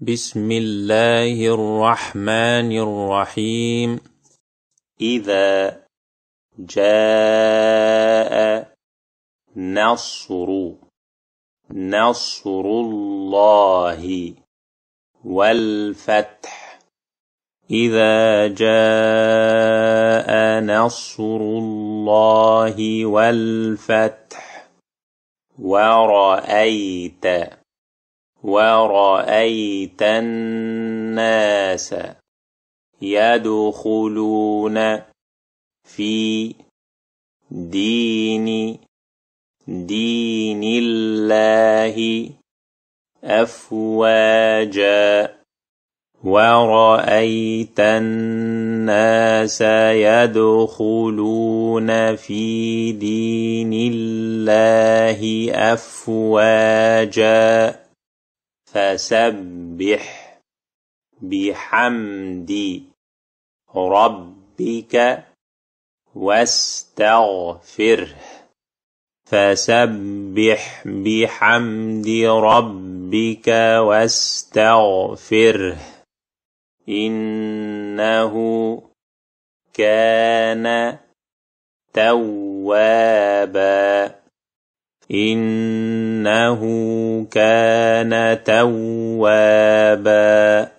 بسم الله الرحمن الرحيم إذا جاء نصر نصر الله والفتح إذا جاء نصر الله والفتح ورأيت ورأيت الناس يدخلون في دين دين الله أفواجا ورأيت الناس يدخلون في دين الله أفواجا فسبح بحمد ربك واستغفره فسبح بحمد ربك واستغفره إنه كان توابا إنه كان توابا